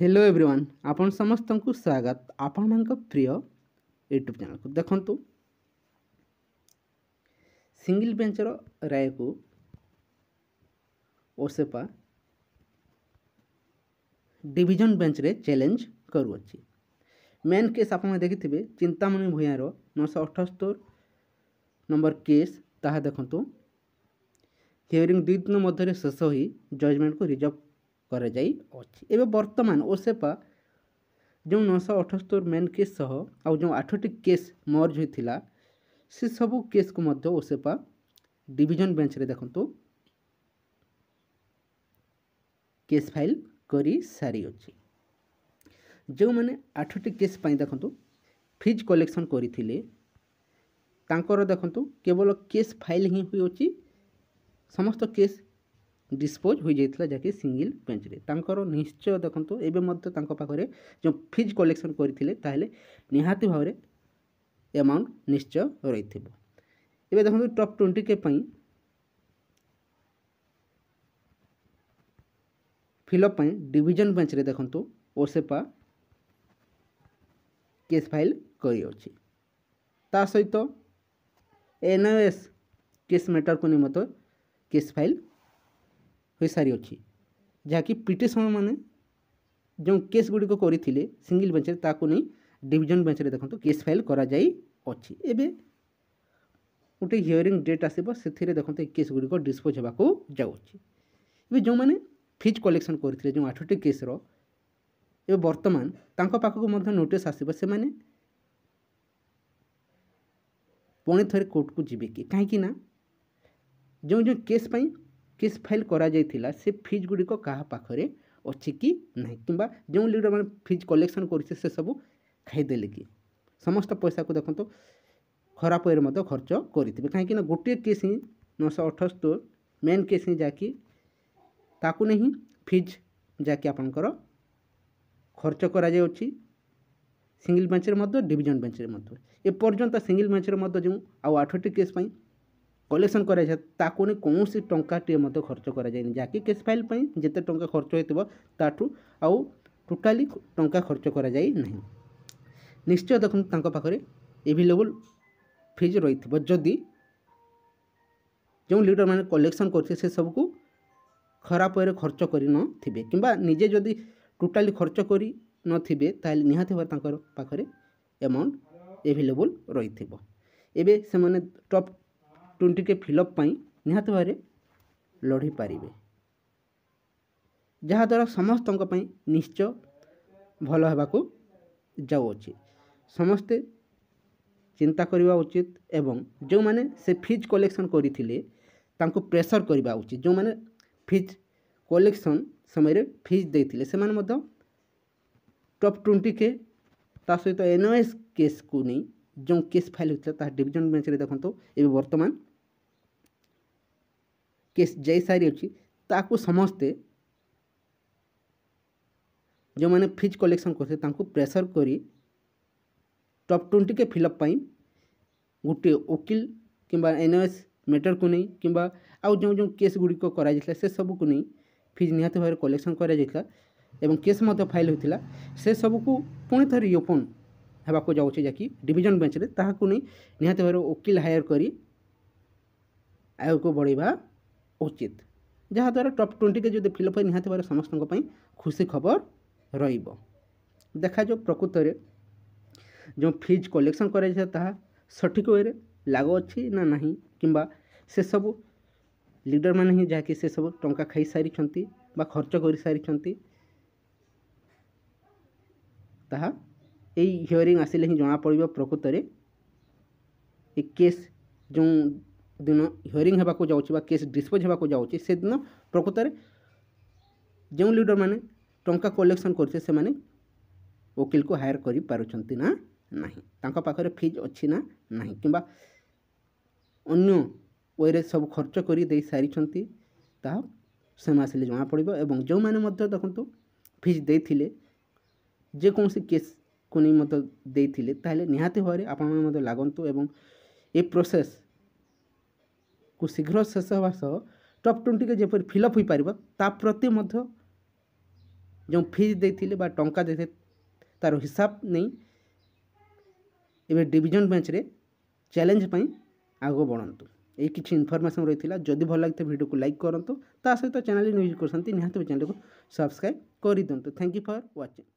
hello everyone ଆପଣ ସମସ୍ତଙ୍କୁ ସ୍ୱାଗତ ଆପଣମାନଙ୍କ ପ୍ରିୟ ୟୁଟ୍ୟୁବ୍ ଚ୍ୟାନେଲ୍କୁ ଦେଖନ୍ତୁ ସିଙ୍ଗିଲ୍ ବେଞ୍ଚର ରାୟକୁ ଓସେପା ଡିଭିଜନ୍ ବେଞ୍ଚରେ ଚ୍ୟାଲେଞ୍ଜ କରୁଅଛି ମେନ୍ କେସ୍ ଆପଣମାନେ ଦେଖିଥିବେ ଚିନ୍ତାମଣି ଭୂୟାଁର ନଅଶହ ଅଠସ୍ତୋରି ନମ୍ବର କେସ୍ ତାହା ଦେଖନ୍ତୁ ହିୟରିଂ ଦୁଇ ଦିନ ମଧ୍ୟରେ ଶେଷ ହୋଇ ଜଜମେଣ୍ଟକୁ ରିଜର୍ଭ କରାଯାଇଅଛି ଏବେ ବର୍ତ୍ତମାନ ଓସେପା ଯେଉଁ ନଅଶହ ଅଠସ୍ତରୀ ମେନ୍ କେସ୍ ସହ ଆଉ ଯେଉଁ ଆଠଟି କେସ୍ ମର୍ଜ ହୋଇଥିଲା ସେସବୁ କେସ୍କୁ ମଧ୍ୟ ଓସେପା ଡିଭିଜନ୍ ବେଞ୍ଚରେ ଦେଖନ୍ତୁ କେସ୍ ଫାଇଲ୍ କରିସାରିଅଛି ଯେଉଁମାନେ ଆଠଟି କେସ୍ ପାଇଁ ଦେଖନ୍ତୁ ଫିଜ୍ କଲେକ୍ସନ୍ କରିଥିଲେ ତାଙ୍କର ଦେଖନ୍ତୁ କେବଳ କେସ୍ ଫାଇଲ୍ ହିଁ ହୋଇଅଛି ସମସ୍ତ କେସ୍ ডিসপোজ ହୋଇଯାଇଥିଲା ଯାହାକି ସିଙ୍ଗିଲ୍ ବେଞ୍ଚରେ ତାଙ୍କର ନିଶ୍ଚୟ ଦେଖନ୍ତୁ ଏବେ ମଧ୍ୟ ତାଙ୍କ ପାଖରେ ଯେଉଁ ଫିଜ୍ କଲେକ୍ସନ୍ କରିଥିଲେ ତାହେଲେ ନିହାତି ଭାବରେ ଆମାଉଣ୍ଟ ନିଶ୍ଚୟ ରହିଥିବ ଏବେ ଦେଖନ୍ତୁ ଟପ୍ ଟ୍ୱେଣ୍ଟି କେ ପାଇଁ ଫିଲ୍ଅପ୍ ପାଇଁ ଡିଭିଜନ୍ ବେଞ୍ଚରେ ଦେଖନ୍ତୁ ଓସେପା କେସ୍ ଫାଇଲ୍ କରିଅଛି ତା ସହିତ ଏନ୍ଓଏସ୍ କେସ୍ ମ୍ୟାଟର୍କୁ ନେଇ ମଧ୍ୟ କେସ୍ ଫାଇଲ୍ ହୋଇସାରିଅଛି ଯାହାକି ପିଟିସନ୍ମାନେ ଯେଉଁ କେସ୍ ଗୁଡ଼ିକ କରିଥିଲେ ସିଙ୍ଗିଲ୍ ବେଞ୍ଚରେ ତାକୁ ନେଇ ଡିଭିଜନ୍ ବେଞ୍ଚରେ ଦେଖନ୍ତୁ କେସ୍ ଫାଇଲ୍ କରାଯାଇଅଛି ଏବେ ଗୋଟେ ହିୟରିଂ ଡେଟ୍ ଆସିବ ସେଥିରେ ଦେଖନ୍ତୁ ଏ କେସ୍ ଗୁଡ଼ିକ ଡିସ୍ପୋଜ୍ ହେବାକୁ ଯାଉଛି ଏବେ ଯେଉଁମାନେ ଫିଜ୍ କଲେକ୍ସନ୍ କରିଥିଲେ ଯେଉଁ ଆଠଟି କେସ୍ର ଏବେ ବର୍ତ୍ତମାନ ତାଙ୍କ ପାଖକୁ ମଧ୍ୟ ନୋଟିସ୍ ଆସିବ ସେମାନେ ପୁଣି ଥରେ କୋର୍ଟକୁ ଯିବେ କି କାହିଁକି ନା ଯେଉଁ ଯେଉଁ କେସ୍ ପାଇଁ କେସ୍ ଫାଇଲ୍ କରାଯାଇଥିଲା ସେ ଫିଜ୍ ଗୁଡ଼ିକ କାହା ପାଖରେ ଅଛି କି ନାହିଁ କିମ୍ବା ଯେଉଁ ଲିଡ଼ର୍ମାନେ ଫିଜ୍ କଲେକ୍ସନ୍ କରୁଛି ସେସବୁ ଖାଇଦେଲେ କି ସମସ୍ତ ପଇସାକୁ ଦେଖନ୍ତୁ ଖରାପ ୱେରେ ମଧ୍ୟ ଖର୍ଚ୍ଚ କରିଥିବେ କାହିଁକିନା ଗୋଟିଏ କେସ୍ ହିଁ ନଅଶହ ଅଠସ୍ତୋର ମେନ୍ କେସ୍ ହିଁ ଯାହାକି ତାକୁ ନେଇ ଫିଜ୍ ଯାହାକି ଆପଣଙ୍କର ଖର୍ଚ୍ଚ କରାଯାଉଛି ସିଙ୍ଗିଲ୍ ବେଞ୍ଚରେ ମଧ୍ୟ ଡିଭିଜନ୍ ବେଞ୍ଚରେ ମଧ୍ୟ ଏପର୍ଯ୍ୟନ୍ତ ସିଙ୍ଗିଲ୍ ବେଞ୍ଚରେ ମଧ୍ୟ ଯେଉଁ ଆଉ ଆଠଟି କେସ୍ ପାଇଁ କଲେକ୍ସନ୍ କରାଯାଏ ତାକୁ ନେଇ କୌଣସି ଟଙ୍କାଟିଏ ମଧ୍ୟ ଖର୍ଚ୍ଚ କରାଯାଇନି ଯାହାକି କେସ୍ ଫାଇଲ୍ ପାଇଁ ଯେତେ ଟଙ୍କା ଖର୍ଚ୍ଚ ହୋଇଥିବ ତାଠୁ ଆଉ ଟୋଟାଲି ଟଙ୍କା ଖର୍ଚ୍ଚ କରାଯାଇ ନାହିଁ ନିଶ୍ଚୟ ଦେଖନ୍ତୁ ତାଙ୍କ ପାଖରେ ଏଭେଲେବୁଲ୍ ଫିଜ୍ ରହିଥିବ ଯଦି ଯେଉଁ ଲିଡ଼ର୍ମାନେ କଲେକ୍ସନ୍ କରୁଥିବେ ସେସବୁକୁ ଖରାପ ୱେରେ ଖର୍ଚ୍ଚ କରିନଥିବେ କିମ୍ବା ନିଜେ ଯଦି ଟୋଟାଲି ଖର୍ଚ୍ଚ କରିନଥିବେ ତାହେଲେ ନିହାତି ଭାବରେ ତାଙ୍କର ପାଖରେ ଏମାଉଣ୍ଟ ଏଭେଲେବୁଲ୍ ରହିଥିବ ଏବେ ସେମାନେ ଟପ୍ ଟ୍ୱେଣ୍ଟି କେ ଫିଲ୍ଅପ୍ ପାଇଁ ନିହାତି ଭାବରେ ଲଢ଼ି ପାରିବେ ଯାହାଦ୍ୱାରା ସମସ୍ତଙ୍କ ପାଇଁ ନିଶ୍ଚୟ ଭଲ ହେବାକୁ ଯାଉଅଛି ସମସ୍ତେ ଚିନ୍ତା କରିବା ଉଚିତ ଏବଂ ଯେଉଁମାନେ ସେ ଫିଜ୍ କଲେକ୍ସନ୍ କରିଥିଲେ ତାଙ୍କୁ ପ୍ରେସର୍ କରିବା ଉଚିତ ଯେଉଁମାନେ ଫିଜ୍ କଲେକ୍ସନ୍ ସମୟରେ ଫିଜ୍ ଦେଇଥିଲେ ସେମାନେ ମଧ୍ୟ ଟପ୍ ଟ୍ୱେଣ୍ଟି କେ ତା ସହିତ ଏନ୍ ଓ ଏସ୍ କେସ୍କୁ ନେଇ ଯେଉଁ କେସ୍ ଫାଇଲ୍ ହୋଇଥିଲା ତାହା ଡିଭିଜନ୍ ବେଞ୍ଚରେ ଦେଖନ୍ତୁ ଏବେ ବର୍ତ୍ତମାନ କେସ୍ ଯାଇସାରି ଅଛି ତାକୁ ସମସ୍ତେ ଯେଉଁମାନେ ଫିଜ୍ କଲେକ୍ସନ୍ କରୁଥିଲେ ତାଙ୍କୁ ପ୍ରେସର୍ କରି ଟପ୍ ଟ୍ୱେଣ୍ଟିକେ ଫିଲ୍ଅପ୍ ପାଇଁ ଗୋଟିଏ ଓକିଲ କିମ୍ବା ଏନ୍ ଏସ୍ ମ୍ୟାଟର୍କୁ ନେଇ କିମ୍ବା ଆଉ ଯେଉଁ ଯେଉଁ କେସ୍ ଗୁଡ଼ିକ କରାଯାଇଥିଲା ସେସବୁକୁ ନେଇ ଫିଜ୍ ନିହାତି ଭାବରେ କଲେକ୍ସନ୍ କରାଯାଇଥିଲା ଏବଂ କେସ୍ ମଧ୍ୟ ଫାଇଲ୍ ହୋଇଥିଲା ସେସବୁକୁ ପୁଣି ଥରେ ରିଓପନ୍ ହେବାକୁ ଯାଉଛି ଯାହାକି ଡିଭିଜନ୍ ବେଞ୍ଚରେ ତାହାକୁ ନେଇ ନିହାତି ଭାବରେ ଓକିଲ ହାୟର କରି ଆୟକୁ ବଢ଼େଇବା ଉଚିତ ଯାହାଦ୍ୱାରା ଟପ୍ ଟ୍ୱେଣ୍ଟିରେ ଯଦି ଫିଲ୍ଅପ୍ ହୋଇ ନିହାତି ଭାବରେ ସମସ୍ତଙ୍କ ପାଇଁ ଖୁସି ଖବର ରହିବ ଦେଖାଯାଉ ପ୍ରକୃତରେ ଯେଉଁ ଫିଜ୍ କଲେକ୍ସନ୍ କରାଯାଇଥିଲା ତାହା ସଠିକ୍ ୱେରେ ଲାଗୁଅଛି ନା ନାହିଁ କିମ୍ବା ସେସବୁ ଲିଡ଼ର୍ମାନେ ହିଁ ଯାହାକି ସେସବୁ ଟଙ୍କା ଖାଇସାରିଛନ୍ତି ବା ଖର୍ଚ୍ଚ କରିସାରିଛନ୍ତି ତାହା ଏଇ ହିୟରିଂ ଆସିଲେ ହିଁ ଜଣାପଡ଼ିବ ପ୍ରକୃତରେ ଏ କେସ୍ ଯେଉଁ ଦିନ ହିୟରିଂ ହେବାକୁ ଯାଉଛି ବା କେସ୍ ଡିସ୍ପୋଜ୍ ହେବାକୁ ଯାଉଛି ସେଦିନ ପ୍ରକୃତରେ ଯେଉଁ ଲିଡ଼ର୍ମାନେ ଟଙ୍କା କଲେକ୍ସନ୍ କରୁଛେ ସେମାନେ ଓକିଲକୁ ହାୟର କରିପାରୁଛନ୍ତି ନା ନାହିଁ ତାଙ୍କ ପାଖରେ ଫିଜ୍ ଅଛି ନା ନାହିଁ କିମ୍ବା ଅନ୍ୟ ୱେରେ ସବୁ ଖର୍ଚ୍ଚ କରି ଦେଇସାରିଛନ୍ତି ତାହା ସେମାନେ ଆସିଲେ ଜଣାପଡ଼ିବ ଏବଂ ଯେଉଁମାନେ ମଧ୍ୟ ଦେଖନ୍ତୁ ଫିଜ୍ ଦେଇଥିଲେ ଯେକୌଣସି କେସ୍କୁ ନେଇ ମଧ୍ୟ ଦେଇଥିଲେ ତାହେଲେ ନିହାତି ଭାବରେ ଆପଣମାନେ ମଧ୍ୟ ଲାଗନ୍ତୁ ଏବଂ ଏ ପ୍ରୋସେସ୍ को शीघ्र शेष होगा सह टप ट्वेंटी के फिलअप हो पार ता प्रति जो फिज दे टा दे तार हिसाब नहीं डिजन मैच चैलेंज आगे बढ़ात ये किसी इनफर्मेसन रही है जदि भल लगे भिडियो को लाइक करूँ ता सहित चैनल यूज करती निहत चेल को सब्सक्राइब कर दिंतु थैंक यू फर व्वाचिंग